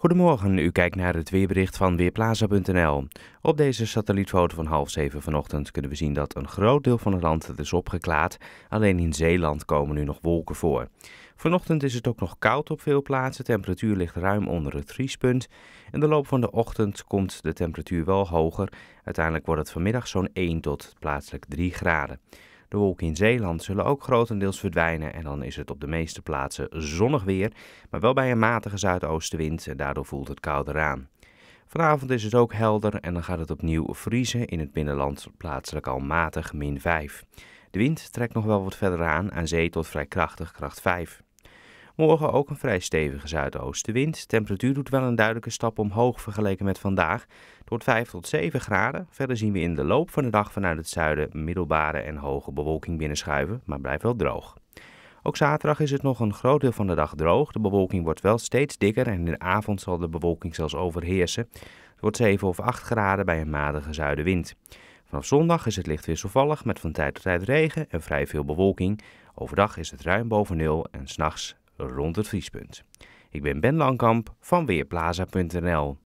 Goedemorgen, u kijkt naar het weerbericht van Weerplaza.nl. Op deze satellietfoto van half zeven vanochtend kunnen we zien dat een groot deel van het land het is opgeklaard. Alleen in Zeeland komen nu nog wolken voor. Vanochtend is het ook nog koud op veel plaatsen. De temperatuur ligt ruim onder het vriespunt. In de loop van de ochtend komt de temperatuur wel hoger. Uiteindelijk wordt het vanmiddag zo'n 1 tot plaatselijk 3 graden. De wolken in Zeeland zullen ook grotendeels verdwijnen en dan is het op de meeste plaatsen zonnig weer, maar wel bij een matige zuidoostenwind en daardoor voelt het kouder aan. Vanavond is het ook helder en dan gaat het opnieuw vriezen in het binnenland, plaatselijk al matig min 5. De wind trekt nog wel wat verder aan, aan zee tot vrij krachtig kracht 5. Morgen ook een vrij stevige zuidoostenwind. Temperatuur doet wel een duidelijke stap omhoog vergeleken met vandaag. wordt 5 tot 7 graden. Verder zien we in de loop van de dag vanuit het zuiden middelbare en hoge bewolking binnenschuiven, maar blijft wel droog. Ook zaterdag is het nog een groot deel van de dag droog. De bewolking wordt wel steeds dikker en in de avond zal de bewolking zelfs overheersen. Het wordt 7 of 8 graden bij een matige zuidenwind. Vanaf zondag is het licht wisselvallig met van tijd tot tijd regen en vrij veel bewolking. Overdag is het ruim boven nul en s'nachts rond het vriespunt. Ik ben Ben Langkamp van Weerplaza.nl